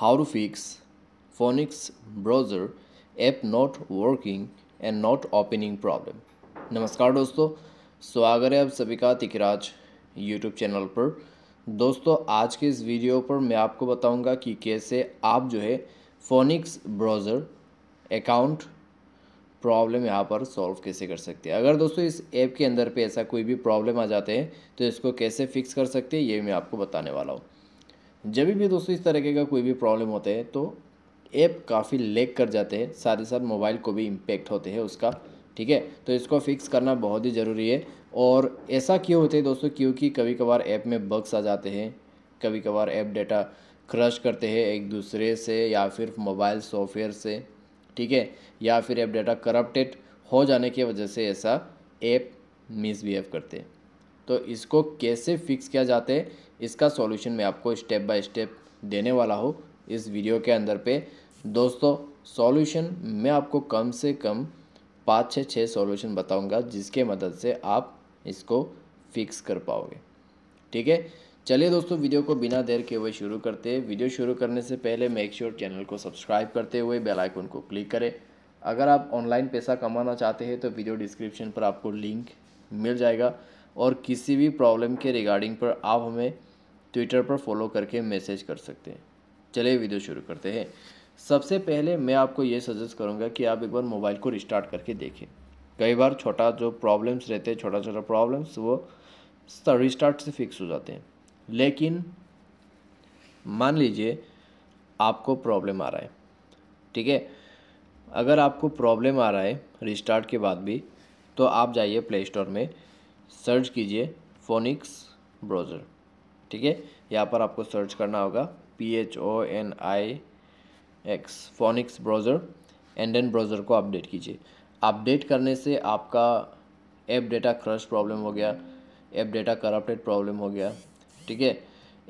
how to fix phonix browser app not working and not opening problem. नमस्कार दोस्तों स्वागत है आप सभी का तिकराज YouTube चैनल पर दोस्तों आज के इस वीडियो पर मैं आपको बताऊंगा कि कैसे आप जो है फोनिक्स ब्राउज़र अकाउंट प्रॉब्लम यहाँ पर सॉल्व कैसे कर सकते हैं अगर दोस्तों इस ऐप के अंदर पे ऐसा कोई भी प्रॉब्लम आ जाते हैं तो इसको कैसे फिक्स कर सकते हैं ये मैं आपको बताने वाला हूँ जब भी दोस्तों इस तरीके का कोई भी प्रॉब्लम होता है तो ऐप काफ़ी लेक कर जाते हैं साथ ही साथ मोबाइल को भी इम्पेक्ट होते हैं उसका ठीक है तो इसको फिक्स करना बहुत ही ज़रूरी है और ऐसा क्यों होते हैं दोस्तों क्योंकि कभी कभार ऐप में बग्स आ जाते हैं कभी कभार ऐप डेटा क्रश करते हैं एक दूसरे से या फिर मोबाइल सॉफ्टवेयर से ठीक है या फिर ऐप डेटा करप्टेड हो जाने की वजह से ऐसा ऐप मिसबिहेव करते हैं तो इसको कैसे फिक्स किया जाता है इसका सॉल्यूशन मैं आपको स्टेप बाय स्टेप देने वाला हूँ इस वीडियो के अंदर पे दोस्तों सॉल्यूशन मैं आपको कम से कम पाँच छः छः सॉल्यूशन बताऊँगा जिसके मदद से आप इसको फिक्स कर पाओगे ठीक है चलिए दोस्तों वीडियो को बिना देर के हुए शुरू करते हैं वीडियो शुरू करने से पहले मेक श्योर sure चैनल को सब्सक्राइब करते हुए बेल आइकन को क्लिक करें अगर आप ऑनलाइन पैसा कमाना चाहते हैं तो वीडियो डिस्क्रिप्शन पर आपको लिंक मिल जाएगा और किसी भी प्रॉब्लम के रिगार्डिंग पर आप हमें ट्विटर पर फॉलो करके मैसेज कर सकते हैं चलिए वीडियो शुरू करते हैं सबसे पहले मैं आपको ये सजेस्ट करूँगा कि आप एक बार मोबाइल को रिस्टार्ट करके देखें कई बार छोटा जो प्रॉब्लम्स रहते हैं छोटा छोटा प्रॉब्लम्स वो रिस्टार्ट से फिक्स हो जाते हैं लेकिन मान लीजिए आपको प्रॉब्लम आ रहा है ठीक है अगर आपको प्रॉब्लम आ रहा है रिस्टार्ट के बाद भी तो आप जाइए प्ले स्टोर में सर्च कीजिए फोनिक्स ब्राउज़र ठीक है यहाँ पर आपको सर्च करना होगा P H O N I X Phonix browser and एन ब्राउज़र को अपडेट कीजिए अपडेट करने से आपका ऐप डेटा क्रश प्रॉब्लम हो गया ऐप डेटा करप्टेड प्रॉब्लम हो गया ठीक है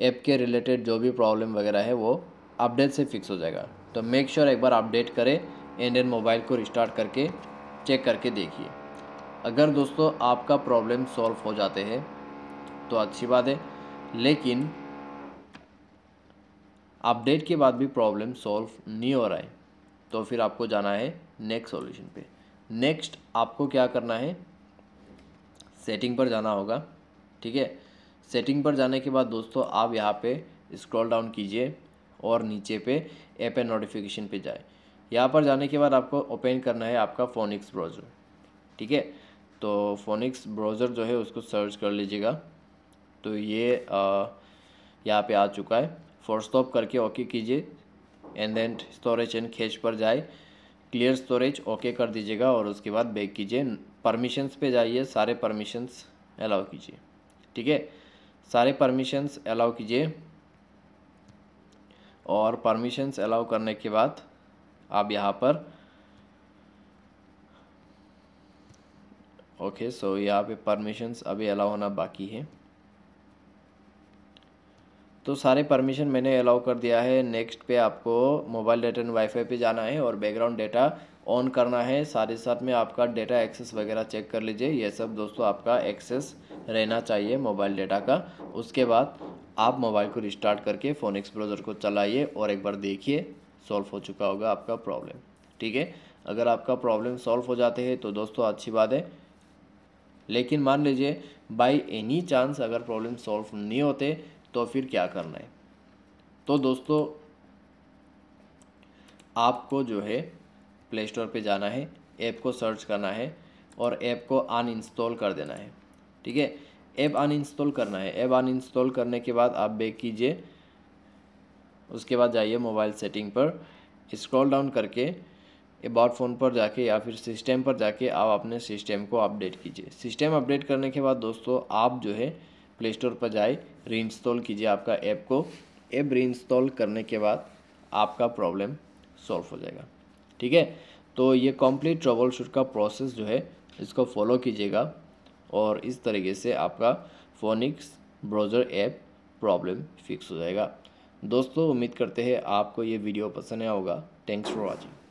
ऐप के रिलेटेड जो भी प्रॉब्लम वगैरह है वो अपडेट से फिक्स हो जाएगा तो मेक श्योर sure एक बार अपडेट करें एंड एन मोबाइल को रिस्टार्ट करके चेक करके देखिए अगर दोस्तों आपका प्रॉब्लम सॉल्व हो जाते हैं तो अच्छी बात है लेकिन अपडेट के बाद भी प्रॉब्लम सॉल्व नहीं हो रहा है तो फिर आपको जाना है नेक्स्ट सॉल्यूशन पे नेक्स्ट आपको क्या करना है सेटिंग पर जाना होगा ठीक है सेटिंग पर जाने के बाद दोस्तों आप यहाँ पे स्क्रॉल डाउन कीजिए और नीचे पे ऐप एंड नोटिफिकेशन पे जाए यहाँ पर जाने के बाद आपको ओपन करना है आपका फोनिक्स ब्राउज़र ठीक है तो फोनिक्स ब्राउज़र जो है उसको सर्च कर लीजिएगा तो ये यहाँ पे आ चुका है फोर स्टॉप करके ओके कीजिए and then storage and cache पर जाए क्लियर स्टोरेज ओके कर दीजिएगा और उसके बाद बैक कीजिए परमिशंस पे जाइए सारे परमिशंस अलाउ कीजिए ठीक है सारे परमिशंस अलाउ कीजिए और परमिशंस अलाउ करने के बाद आप यहाँ पर ओके सो यहाँ पे परमिशंस अभी अलाउ होना बाकी है तो सारे परमिशन मैंने अलाउ कर दिया है नेक्स्ट पे आपको मोबाइल डेटा एंड वाईफाई पे जाना है और बैकग्राउंड डेटा ऑन करना है साथ ही साथ में आपका डेटा एक्सेस वगैरह चेक कर लीजिए ये सब दोस्तों आपका एक्सेस रहना चाहिए मोबाइल डेटा का उसके बाद आप मोबाइल को रिस्टार्ट करके फ़ोन एक्सप्लोजर को चलाइए और एक बार देखिए सॉल्व हो चुका होगा आपका प्रॉब्लम ठीक है अगर आपका प्रॉब्लम सॉल्व हो जाते हैं तो दोस्तों अच्छी बात है लेकिन मान लीजिए बाई एनी चांस अगर प्रॉब्लम सॉल्व नहीं होते तो फिर क्या करना है तो दोस्तों आपको जो है प्ले स्टोर पर जाना है ऐप को सर्च करना है और ऐप को अन इंस्टॉल कर देना है ठीक है ऐप अन इंस्टॉल करना है ऐप अन इंस्टॉल करने के बाद आप बैक कीजिए उसके बाद जाइए मोबाइल सेटिंग पर स्क्रॉल डाउन करके अबाउट फ़ोन पर जाके या फिर सिस्टम पर जाके आप अपने सिस्टम को अपडेट कीजिए सिस्टम अपडेट करने के बाद दोस्तों आप जो है प्ले स्टोर पर जाए री इंस्टॉल कीजिए आपका ऐप को ऐप री इंस्टॉल करने के बाद आपका प्रॉब्लम सॉल्व हो जाएगा ठीक है तो ये कंप्लीट ट्रबल शूट का प्रोसेस जो है इसको फॉलो कीजिएगा और इस तरीके से आपका Phonix browser app problem fix हो जाएगा दोस्तों उम्मीद करते हैं आपको ये वीडियो पसंद आया होगा थैंक्स फॉर वॉचिंग